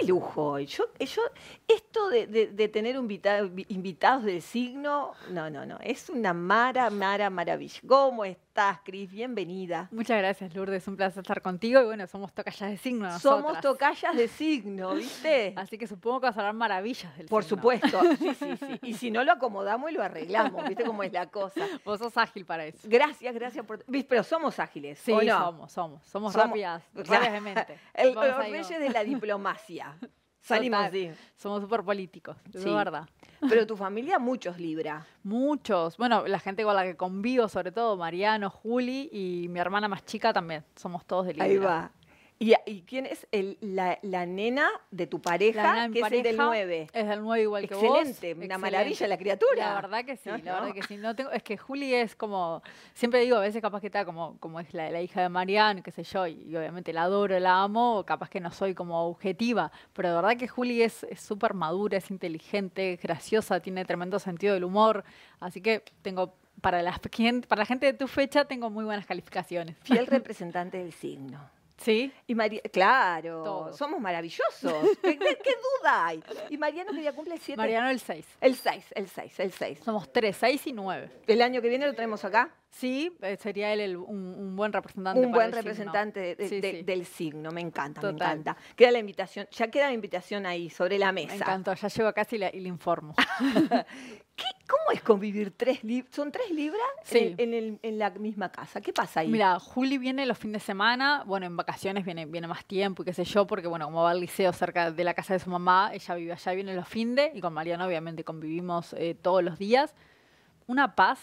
qué lujo. Yo, eh, yo, esto de, tener invitados del signo, no, no, no. Es una mara, mara, maravilla. ¿Cómo estás, Cris? Bienvenida. Muchas gracias, Lourdes. Un placer estar contigo. Y bueno, somos tocallas de signo. Somos tocallas de signo, ¿viste? Así que supongo que vas a hablar maravillas del Por Por supuesto. Sí, sí, sí. Y si no, lo acomodamos y lo arreglamos. ¿Viste cómo es la cosa? Vos sos ágil para eso. Gracias, gracias por. Pero somos ágiles. Sí, somos, somos. Somos, rápidas, rápidamente. El, los es de la diplomacia. Salimos, Somos súper políticos, verdad. Pero tu familia, muchos Libra. Muchos. Bueno, la gente con la que convivo, sobre todo, Mariano, Juli y mi hermana más chica también. Somos todos de Libra. Ahí va. ¿Y, quién es la, nena de tu pareja, que es del 9? Es del 9 igual que vos. Excelente, una maravilla la criatura. La verdad que sí, la verdad que sí. es que Juli es como, siempre digo, a veces capaz que está como, como es la, hija de Marianne, qué sé yo, y, obviamente la adoro, la amo, capaz que no soy como objetiva, pero de verdad que Juli es súper madura, es inteligente, es graciosa, tiene tremendo sentido del humor, así que tengo para la, para la gente de tu fecha tengo muy buenas calificaciones. Fiel representante del signo. Sí. Y María, claro, somos maravillosos. ¿Qué, duda hay? Y Mariano que ya cumple el 7. Mariano el 6. El 6, el 6, el 6. Somos 3, 6 y 9. ¿El año que viene lo tenemos acá? Sí, eh, sería él un, un, buen representante. Un para buen representante del signo, me encanta, Total. me encanta. Queda la invitación, ya queda la invitación ahí, sobre la mesa. Me encanta, ya llego acá y y le informo. ¿Cómo es convivir tres libras? ¿Son tres libras en, la misma casa? ¿Qué pasa ahí? Mira, Juli viene los fines de semana, bueno, en vacaciones viene, viene más tiempo y qué sé yo, porque bueno, como va al liceo cerca de la casa de su mamá, ella vive allá, viene los fines y con Mariana obviamente convivimos eh, todos los días. Una paz,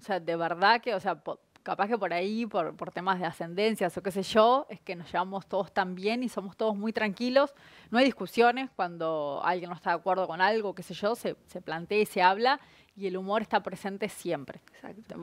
o sea, de verdad que, o sea, capaz que por ahí, por, por, temas de ascendencias o qué sé yo, es que nos llevamos todos tan bien y somos todos muy tranquilos. No hay discusiones cuando alguien no está de acuerdo con algo, qué sé yo, se, se plantea y se habla y el humor está presente siempre.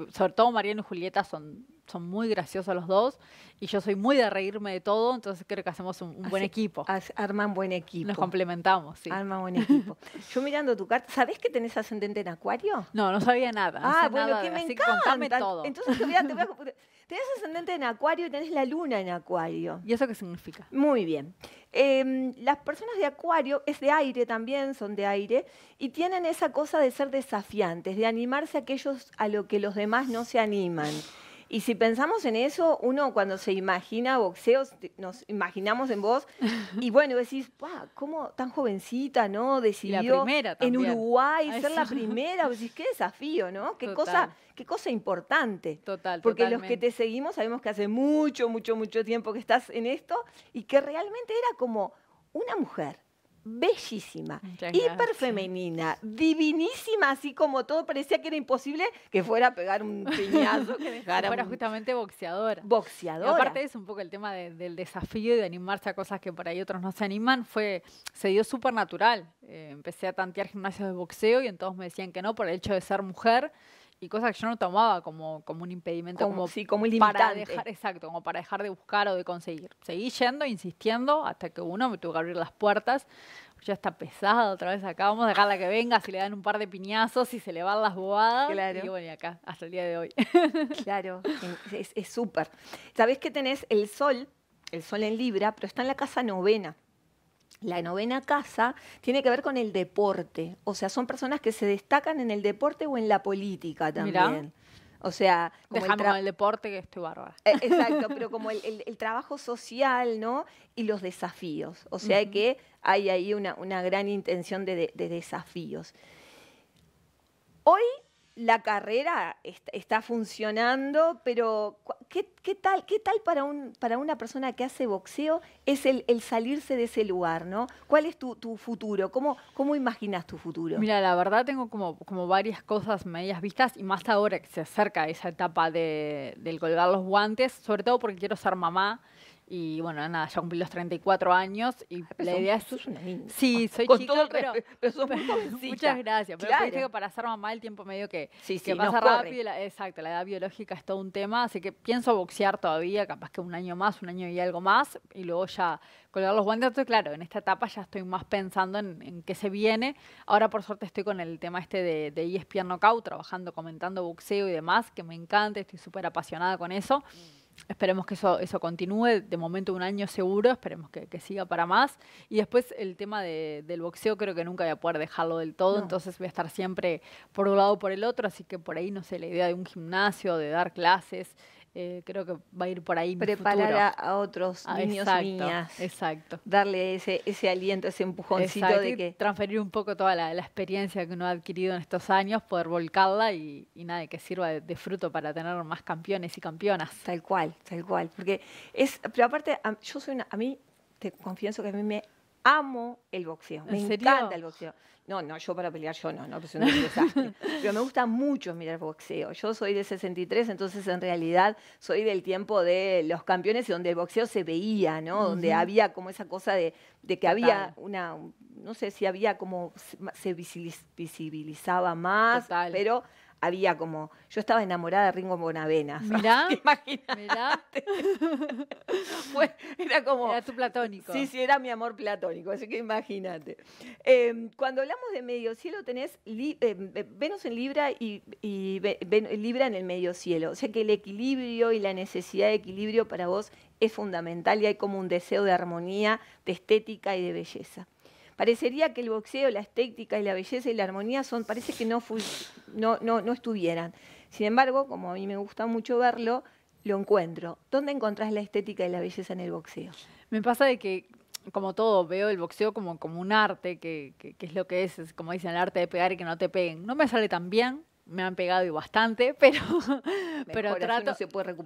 Sobre todo Mariano y Julieta son son muy graciosos los dos y yo soy muy de reírme de todo, entonces creo que hacemos un, buen equipo. arman buen equipo. Nos complementamos, sí. Arman buen equipo. yo mirando tu carta, ¿sabés que tenés ascendente en Acuario? No, no sabía nada. Ah, bueno, qué que me así, Entonces te tenés ascendente en Acuario y tenés la luna en Acuario. ¿Y eso qué significa? Muy bien. Em, las personas de Acuario es de aire también, son de aire, y tienen esa cosa de ser desafiantes, de animarse a aquellos a lo que los demás no se animan. Y si pensamos en eso, uno cuando se imagina boxeos, nos imaginamos en vos, y bueno, decís, wow, ¿Cómo tan jovencita, no? Decidió en Uruguay ser la primera. Decís, qué desafío, ¿no? Qué, cosa, qué cosa importante. Total, Porque los que te seguimos sabemos que hace mucho, mucho, mucho tiempo que estás en esto y que realmente era como una mujer bellísima, hiper femenina, divinísima, así como todo, parecía que era imposible que fuera a pegar un piñazo, que dejara. Fuera justamente boxeadora. Boxeadora. Y aparte es un poco el tema del desafío y de animarse a cosas que por ahí otros no se animan, fue, se dio súper natural. Eh, empecé a tantear gimnasios de boxeo y entonces me decían que no por el hecho de ser mujer y cosas que yo no tomaba como, como un impedimento como, sí, para dejar exacto como para dejar de buscar o de conseguir seguí yendo insistiendo hasta que uno me tuvo que abrir las puertas ya está pesada otra vez acá vamos a dejarla que venga si le dan un par de piñazos y se le van las bobadas y bueno y acá hasta el día de hoy claro es súper sabés que tenés el sol el sol en libra pero está en la casa novena la novena casa tiene que ver con el deporte, o sea, son personas que se destacan en el deporte o en la política también. O sea, como el, deporte que estoy bárbara. Eh, exacto, pero como el, trabajo social, ¿no? Y los desafíos. O sea que hay ahí una, gran intención de desafíos. Hoy la carrera está funcionando, pero ¿qué, tal, qué tal para, un, para una persona que hace boxeo es el, salirse de ese lugar, ¿no? ¿Cuál es tu, futuro? ¿Cómo, ¿Cómo imaginas tu futuro? Mira, la verdad tengo como, como varias cosas medias vistas y más ahora que se acerca esa etapa del colgar los guantes, sobre todo porque quiero ser mamá y bueno, nada, ya cumplí los 34 años y ah, la idea es... una niña. Sí, soy chica, pero, pero Muchas gracias. Pero que para ser mamá el tiempo medio que, pasa rápido. exacto, la edad biológica es todo un tema, así que pienso boxear todavía, capaz que un año más, un año y algo más, y luego ya colgar los guantes. claro, en esta etapa ya estoy más pensando en, qué se viene. Ahora, por suerte, estoy con el tema este de, de ESPN Knockout, trabajando, comentando boxeo y demás, que me encanta, estoy súper apasionada con eso. Mm. Esperemos que eso, eso continúe, de momento un año seguro, esperemos que, siga para más. Y después el tema del boxeo creo que nunca voy a poder dejarlo del todo, entonces voy a estar siempre por un lado o por el otro, así que por ahí, no sé, la idea de un gimnasio, de dar clases, eh, creo que va a ir por ahí. Mi Preparar A, otros ah, niños exacto, y niñas. Exacto. Darle ese, ese aliento, ese empujoncito de que. Transferir un poco toda la, experiencia que uno ha adquirido en estos años, poder volcarla y, nada, que sirva de, fruto para tener más campeones y campeonas. Tal cual, tal cual. Porque es. Pero aparte, yo soy una. A mí, te confieso que a mí me amo el boxeo. Me encanta el boxeo. No, no, yo para pelear yo no, no, pues es Pero me gusta mucho mirar boxeo. Yo soy de 63, entonces en realidad soy del tiempo de los campeones y donde el boxeo se veía, ¿no? Donde había como esa cosa de, que había una, no sé si había como, se visibilizaba más, pero había como. Yo estaba enamorada de Ringo Bonavena. Mirá. Imagínate. era como. Era tu platónico. Sí, sí, era mi amor platónico, así que imagínate. Em, cuando hablamos de medio cielo, tenés em, Venus en Libra y, Libra en el medio cielo. O sea que el equilibrio y la necesidad de equilibrio para vos es fundamental y hay como un deseo de armonía, de estética y de belleza. Parecería que el boxeo, la estética y la belleza y la armonía son, parece que no, no, no, no estuvieran. Sin embargo, como a mí me gusta mucho verlo, lo encuentro. ¿Dónde encontrás la estética y la belleza en el boxeo? Me pasa de que, como todo, veo el boxeo como, como un arte, que, que, es lo que es, como dicen, el arte de pegar y que no te peguen. No me sale tan bien, me han pegado y bastante, pero, pero trato...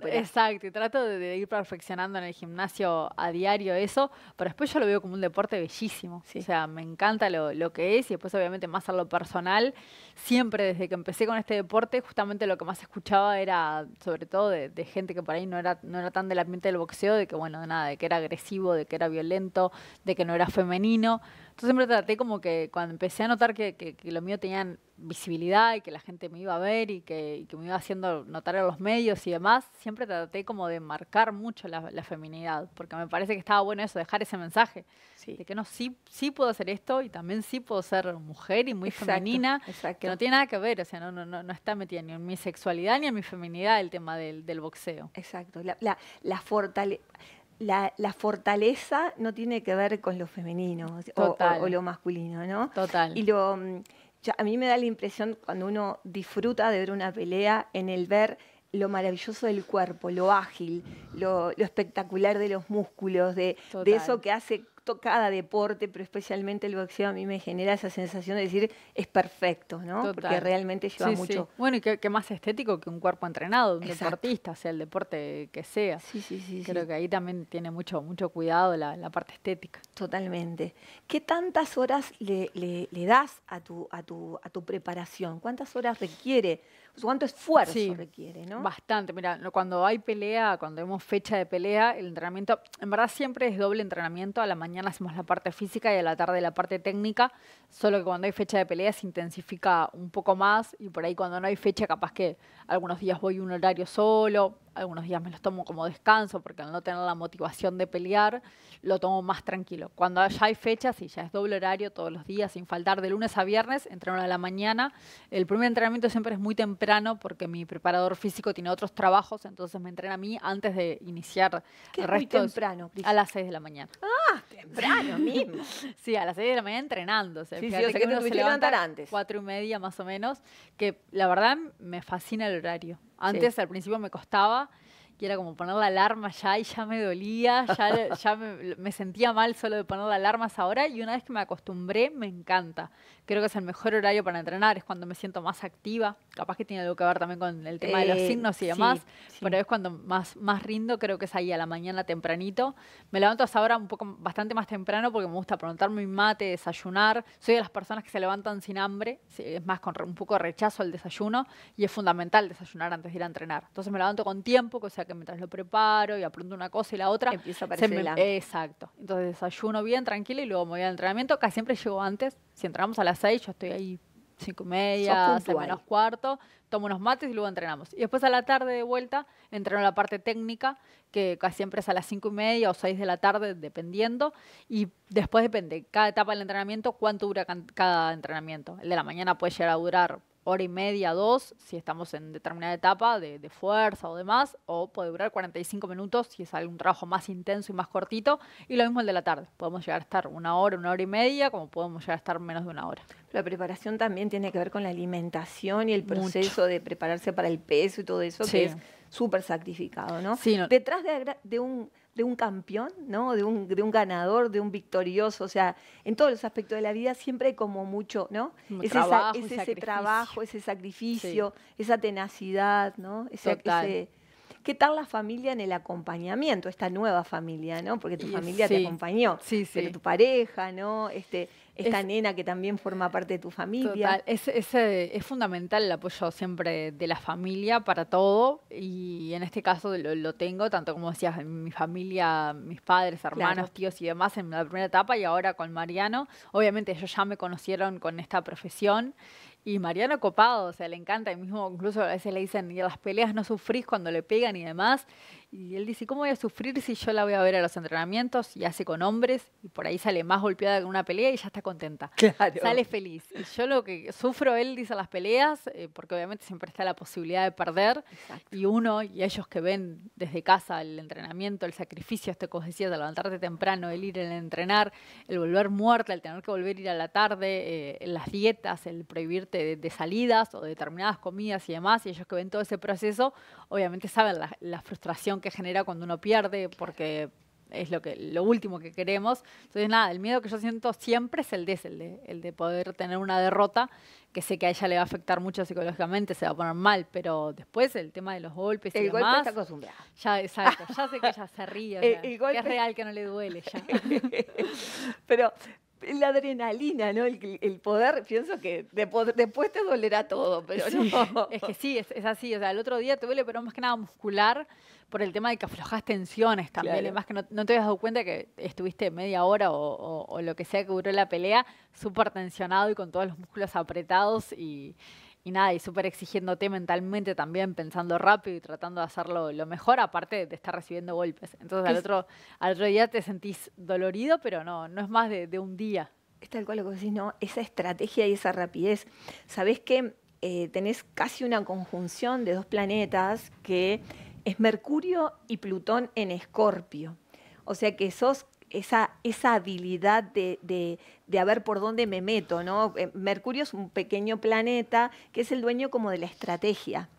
Exacto, trato de, ir perfeccionando en el gimnasio a diario eso, pero después yo lo veo como un deporte bellísimo. O sea, me encanta lo, lo, que es y después obviamente más a lo personal. Siempre desde que empecé con este deporte, justamente lo que más escuchaba era sobre todo de, gente que por ahí no era, no era tan del ambiente del boxeo, de que bueno, nada, de que era agresivo, de que era violento, de que no era femenino. Entonces siempre traté como que cuando empecé a notar que, que lo mío tenían visibilidad y que la gente me iba a ver y que, me iba haciendo notar a los medios y demás, siempre traté como de marcar mucho la, feminidad, porque me parece que estaba bueno eso, dejar ese mensaje de que no, sí, sí puedo hacer esto y también sí puedo ser mujer y muy femenina, que no tiene nada que ver, o sea, no, no, no, está metida ni en mi sexualidad ni en mi feminidad el tema del, boxeo. Exacto, la, la, la fortaleza. no tiene que ver con lo femenino o, lo masculino, ¿no? Total. Y lo, a mí me da la impresión cuando uno disfruta de ver una pelea en el ver lo maravilloso del cuerpo, lo ágil, lo, espectacular de los músculos, de, eso que hace cada deporte, pero especialmente el boxeo, a mí me genera esa sensación de decir es perfecto, ¿no? Porque realmente lleva mucho. Bueno, y qué, más estético que un cuerpo entrenado, un deportista, sea el deporte que sea. Sí, sí, sí. Creo que ahí también tiene mucho, mucho cuidado la, parte estética. Totalmente. ¿Qué tantas horas le, le, das a tu, a, tu, a tu preparación? ¿Cuántas horas requiere cuánto esfuerzo requiere, ¿no? Bastante. Mira, cuando hay pelea, cuando vemos fecha de pelea, el entrenamiento, en verdad siempre es doble entrenamiento. A la mañana hacemos la parte física y a la tarde la parte técnica. Solo que cuando hay fecha de pelea se intensifica un poco más y por ahí cuando no hay fecha, capaz que algunos días voy un horario solo, algunos días me los tomo como descanso porque al no tener la motivación de pelear, lo tomo más tranquilo. Cuando ya hay fechas y ya es doble horario todos los días, sin faltar de lunes a viernes, entreno a la mañana. El primer entrenamiento siempre es muy temprano porque mi preparador físico tiene otros trabajos, entonces me entrena a mí antes de iniciar el resto. Muy temprano, A las 6 de la mañana. Ah, temprano mismo. sí, a las 6 de la mañana entrenando. sí, sí, que, levantar antes. Cuatro y media más o menos, que la verdad me fascina el horario. Antes al principio me costaba que era como poner la alarma ya y ya me dolía, ya, ya me, sentía mal solo de poner la alarma ahora y una vez que me acostumbré me encanta. Creo que es el mejor horario para entrenar, es cuando me siento más activa, capaz que tiene algo que ver también con el tema de los eh, signos y demás, pero es cuando más, más rindo, creo que es ahí a la mañana tempranito. Me levanto a esa hora un poco bastante más temprano porque me gusta preguntarme mi mate, desayunar. Soy de las personas que se levantan sin hambre, es más con un poco de rechazo al desayuno y es fundamental desayunar antes de ir a entrenar. Entonces me levanto con tiempo, o sea que que mientras lo preparo y aprendo una cosa y la otra, empieza a aparecer Exacto. Entonces desayuno bien, tranquilo, y luego me voy al entrenamiento. Casi siempre llego antes. Si entramos a las seis, yo estoy ahí cinco y media, menos cuarto, tomo unos mates y luego entrenamos. Y después a la tarde de vuelta entreno la parte técnica, que casi siempre es a las cinco y media o seis de la tarde, dependiendo. Y después depende, cada etapa del entrenamiento, cuánto dura cada entrenamiento. El de la mañana puede llegar a durar hora y media, dos, si estamos en determinada etapa de, fuerza o demás, o puede durar 45 minutos si es algún trabajo más intenso y más cortito, y lo mismo el de la tarde, podemos llegar a estar una hora, una hora y media, como podemos llegar a estar menos de una hora. La preparación también tiene que ver con la alimentación y el proceso de prepararse para el peso y todo eso, que es súper sacrificado, ¿no? Sí, Detrás de un de un campeón, ¿no? De un, de un ganador, de un victorioso, o sea, en todos los aspectos de la vida siempre hay como mucho, ¿no? es, ese trabajo, ese sacrificio, esa tenacidad, ¿no? Ese, ¿Qué tal la familia en el acompañamiento, esta nueva familia, ¿no? Porque tu familia te acompañó, sí, pero tu pareja, ¿no? Este, esta nena que también forma parte de tu familia. Total, eh, es, fundamental el apoyo siempre de la familia para todo y en este caso lo, tengo, tanto como decías, en mi familia, mis padres, hermanos, tíos y demás en la primera etapa y ahora con Mariano. Obviamente ellos ya me conocieron con esta profesión. Y Mariano copado, o sea, le encanta, y mismo incluso a veces le dicen, y las peleas no sufrís cuando le pegan y demás. Y él dice, ¿cómo voy a sufrir si yo la voy a ver a los entrenamientos y hace con hombres y por ahí sale más golpeada que una pelea y ya está contenta? Sale feliz. Y yo lo que sufro, él dice, las peleas, eh, porque obviamente siempre está la posibilidad de perder. Y uno y ellos que ven desde casa el entrenamiento, el sacrificio, este que decías, de levantarte temprano, el ir, el entrenar, el volver muerta, el tener que volver a ir a la tarde, eh, las dietas, el prohibirte de, salidas o de determinadas comidas y demás. Y ellos que ven todo ese proceso, obviamente saben la, la frustración que genera cuando uno pierde, porque es lo que lo último que queremos. Entonces, nada, el miedo que yo siento siempre es el de, el de, poder tener una derrota, que sé que a ella le va a afectar mucho psicológicamente, se va a poner mal, pero después el tema de los golpes y golpe demás, está Ya, exacto, ya sé que ella se ríe, que es real que no le duele ya. pero la adrenalina, ¿no? El, poder, pienso que después, te dolerá todo, pero Es que sí, es, así. O sea, el otro día te duele, pero más que nada muscular por el tema de que aflojas tensiones también. Y Además que no, te habías dado cuenta que estuviste media hora o, lo que sea que duró la pelea, súper tensionado y con todos los músculos apretados y y nada, y súper exigiéndote mentalmente también, pensando rápido y tratando de hacerlo lo mejor, aparte de estar recibiendo golpes. Entonces al otro, al día te sentís dolorido, pero no, no es más de, un día. Es tal cual lo que decís, ¿no? Esa estrategia y esa rapidez. Sabés que eh, tenés casi una conjunción de dos planetas que es Mercurio y Plutón en Escorpio. O sea que sos esa, habilidad de, de, a ver por dónde me meto, ¿no? Eh, Mercurio es un pequeño planeta que es el dueño como de la estrategia.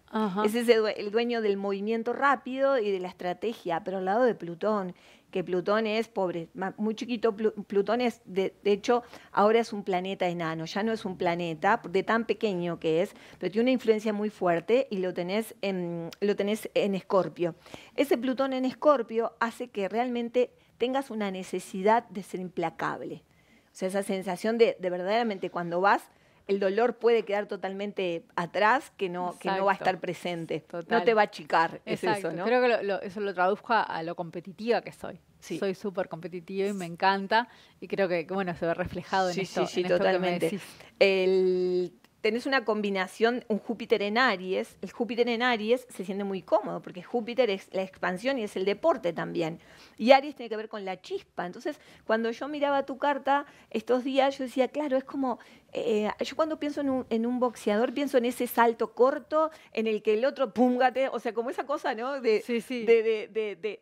Ese Es el dueño del movimiento rápido y de la estrategia, pero al lado de Plutón, que Plutón es pobre, muy chiquito, Plutón es, de, hecho, ahora es un planeta enano, ya no es un planeta, de tan pequeño que es, pero tiene una influencia muy fuerte y lo tenés en, lo tenés en Escorpio. Ese Plutón en Escorpio hace que realmente tengas una necesidad de ser implacable. O sea, esa sensación de, verdaderamente cuando vas, el dolor puede quedar totalmente atrás, que no, que no va a estar presente. No te va a achicar. eso, Creo que eso lo traduzco a, lo competitiva que soy. Soy súper competitiva y me encanta. Y creo que, bueno, se ve reflejado en sí, esto. Sí, sí, totalmente tenés una combinación, un Júpiter en Aries, el Júpiter en Aries se siente muy cómodo, porque Júpiter es la expansión y es el deporte también. Y Aries tiene que ver con la chispa. Entonces, cuando yo miraba tu carta estos días, yo decía, claro, es como eh, yo cuando pienso en un, boxeador, pienso en ese salto corto en el que el otro, púngate, o sea, como esa cosa, ¿no? De, sí, sí.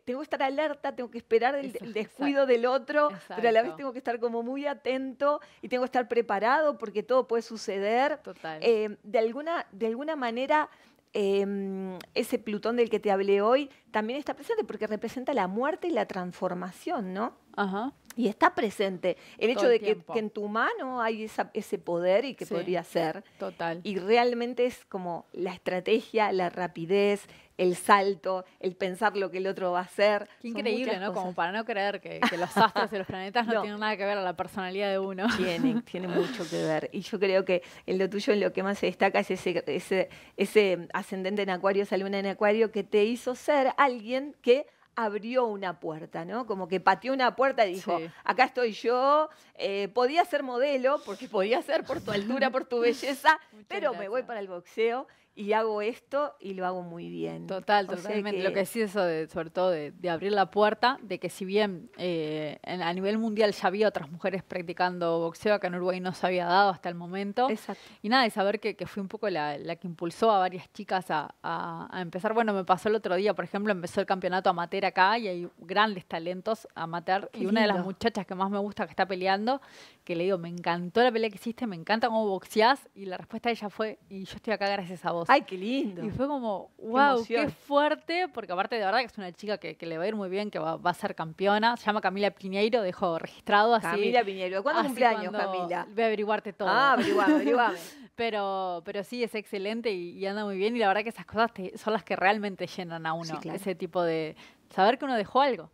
tengo que estar alerta, tengo que esperar el, descuido del otro, pero a la vez tengo que estar como muy atento y tengo que estar preparado porque todo puede suceder. Total. Eh, de, alguna, de alguna manera... Em, ese Plutón del que te hablé hoy también está presente porque representa la muerte y la transformación, ¿no? Ajá. Y está presente el hecho de que, en tu mano hay ese poder y que podría ser. Total. Y realmente es como la estrategia, la rapidez, el salto, el pensar lo que el otro va a hacer. Qué increíble, ¿no? Como para no creer que, los astros y los planetas no, tienen nada que ver a la personalidad de uno. Tiene, tiene mucho que ver. Y yo creo que en lo tuyo lo que más se destaca es ese, ese ascendente en Acuario, esa luna en Acuario que te hizo ser alguien que abrió una puerta, ¿no? Como que pateó una puerta y dijo, acá estoy yo, eh, podía ser modelo, porque podía ser por tu altura, por tu belleza, pero me voy para el boxeo y hago esto y lo hago muy bien. Total, totalmente. Lo que sí eso, sobre todo de, abrir la puerta, de que si bien eh, a nivel mundial ya había otras mujeres practicando boxeo, acá en Uruguay no se había dado hasta el momento. Exacto. Y nada, de saber que, que fui un poco la, que impulsó a varias chicas a, empezar. Bueno, me pasó el otro día, por ejemplo, empezó el campeonato amateur acá y hay grandes talentos amateur. y una de las muchachas que más me gusta que está peleando, que le digo, me encantó la pelea que hiciste, me encanta cómo boxeás. Y la respuesta de ella fue, y yo estoy acá gracias a vos. Ay, qué lindo. Y fue como, wow, qué, fuerte, porque aparte de verdad que es una chica que, le va a ir muy bien, que va, a ser campeona. Se llama Camila Piñeiro, dejo registrado así. Camila Piñeiro, ¿cuándo cumpleaños, Camila? Voy a averiguarte todo. Ah, averiguame, averiguame. pero, pero sí, es excelente y, anda muy bien. Y la verdad que esas cosas son las que realmente llenan a uno. Ese tipo de saber que uno dejó algo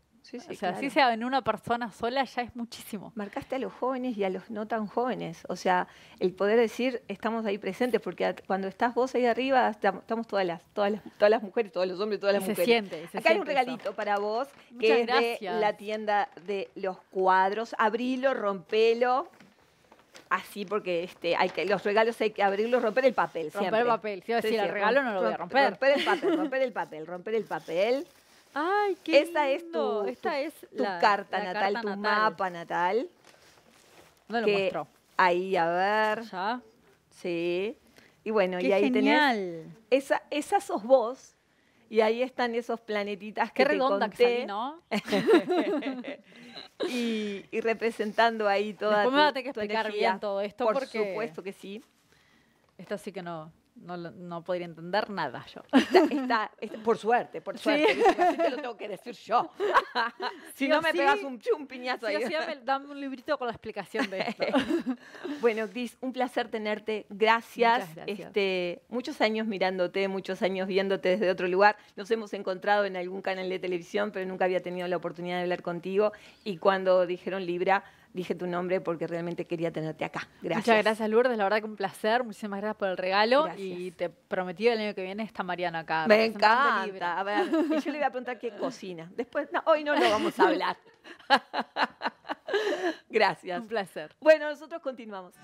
o sea, así sea en una persona sola ya es muchísimo. Marcaste a los jóvenes y a los no tan jóvenes. O sea, el poder decir estamos ahí presentes, porque cuando estás vos ahí arriba, estamos todas las, todas todas las mujeres, todos los hombres, todas las mujeres. siente, Acá hay un regalito para vos, que es de la tienda de los cuadros. Abrilo, rompelo, así porque este hay que los regalos hay que abrirlos romper el papel romper el papel si sí, el regalo no lo voy a romper romper el papel romper el papel romper el papel Ay, qué Esta es tu, carta natal, tu mapa natal. No lo mostró. Ahí, a ver. Ya. Sí. Y bueno, y ahí genial. tenés. Esa, esa sos vos. Y ahí están esos planetitas que Qué redonda Que ¿no? y, representando ahí toda Después tu, me que explicar bien todo esto Por supuesto que sí. Esto sí que no no, no podría entender nada yo. por suerte, por suerte. te lo tengo que decir yo. si no me pegas un, piñazo ahí. dame un librito con la explicación de esto. bueno, Cris, un placer tenerte. Gracias. Este, muchos años mirándote, muchos años viéndote desde otro lugar. Nos hemos encontrado en algún canal de televisión, pero nunca había tenido la oportunidad de hablar contigo. Y cuando dijeron Libra, dije tu nombre porque realmente quería tenerte acá. Gracias. Muchas gracias, Lourdes. La verdad que un placer. Muchísimas gracias por el regalo. Y te prometí el año que viene está Mariana acá. Me encanta. A ver, yo le voy a preguntar qué cocina. Después, no, hoy no lo vamos a hablar. gracias. Un placer. Bueno, nosotros continuamos.